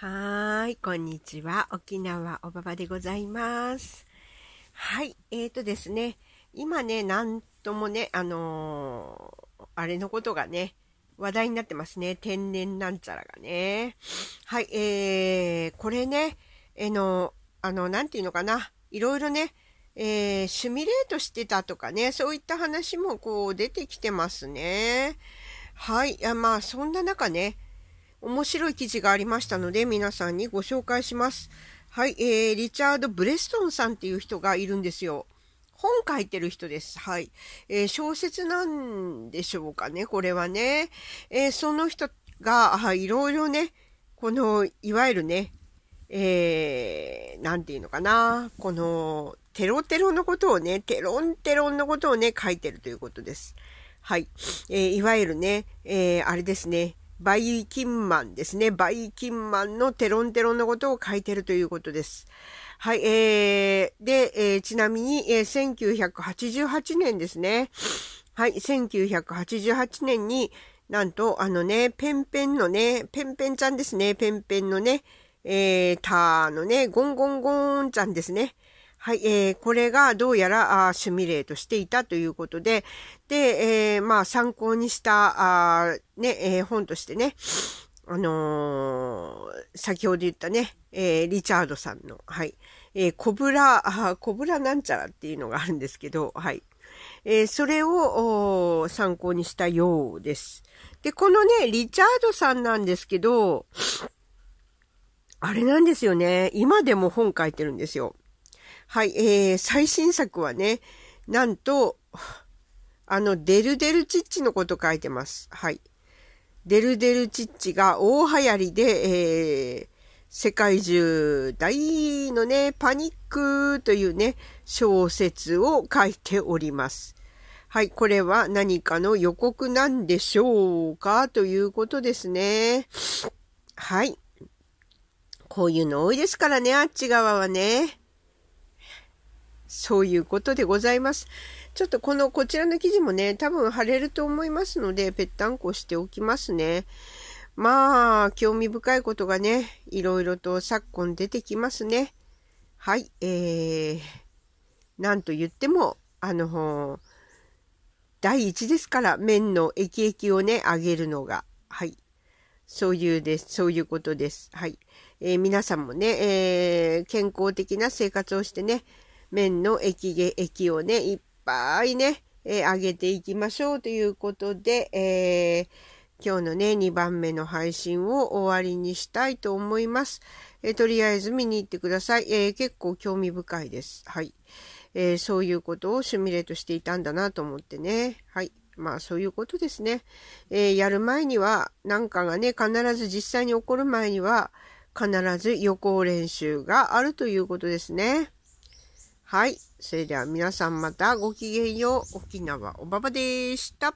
はい、こんにちは。沖縄おばばでございます。はい、えーとですね、今ね、なんともね、あのー、あれのことがね、話題になってますね。天然なんちゃらがね。はい、えー、これね、えの、あの、なんていうのかな、いろいろね、えー、シミュレートしてたとかね、そういった話もこう出てきてますね。はい、あまあ、そんな中ね、面白い記事がありましたので皆さんにご紹介します。はい、えー、リチャード・ブレストンさんっていう人がいるんですよ。本書いてる人です。はい。えー、小説なんでしょうかね、これはね。えー、その人が、はい、いろいろね、この、いわゆるね、えー、なんていうのかな、この、テロテロのことをね、テロンテロンのことをね、書いてるということです。はい。えー、いわゆるね、えー、あれですね、バイキンマンですね。バイキンマンのテロンテロンのことを書いてるということです。はい、えー、で、えー、ちなみに、えー、1988年ですね。はい、1988年に、なんと、あのね、ペンペンのね、ペンペンちゃんですね、ペンペンのね、えー、たーのね、ゴンゴンゴーンちゃんですね。はい、えー、これがどうやらあシミレートしていたということで、で、えー、まあ参考にしたあ、ねえー、本としてね、あのー、先ほど言ったね、えー、リチャードさんの、はい、えー、コブラあ、コブラなんちゃらっていうのがあるんですけど、はい。えー、それを参考にしたようです。で、このね、リチャードさんなんですけど、あれなんですよね。今でも本書いてるんですよ。はい、えー、最新作はね、なんと、あの、デルデルチッチのこと書いてます。はい。デルデルチッチが大流行りで、えー、世界中大のね、パニックというね、小説を書いております。はい、これは何かの予告なんでしょうかということですね。はい。こういうの多いですからね、あっち側はね。そういうことでございます。ちょっとこのこちらの記事もね、多分貼れると思いますので、ぺったんこしておきますね。まあ、興味深いことがね、いろいろと昨今出てきますね。はい、えー、なんと言っても、あの、第一ですから、麺の液液をね、あげるのが。はい。そういうです。そういうことです。はい。えー、皆さんもね、えー、健康的な生活をしてね、麺の液液をね、いっぱいね、えー、げていきましょうということで、えー、今日のね、2番目の配信を終わりにしたいと思います。えとりあえず見に行ってください。え結構興味深いです。はい。えそういうことをシミュレートしていたんだなと思ってね。はい。まあそういうことですね。えやる前には、なんかがね、必ず実際に起こる前には、必ず予行練習があるということですね。はい。それでは皆さんまたごきげんよう。沖縄おばばでした。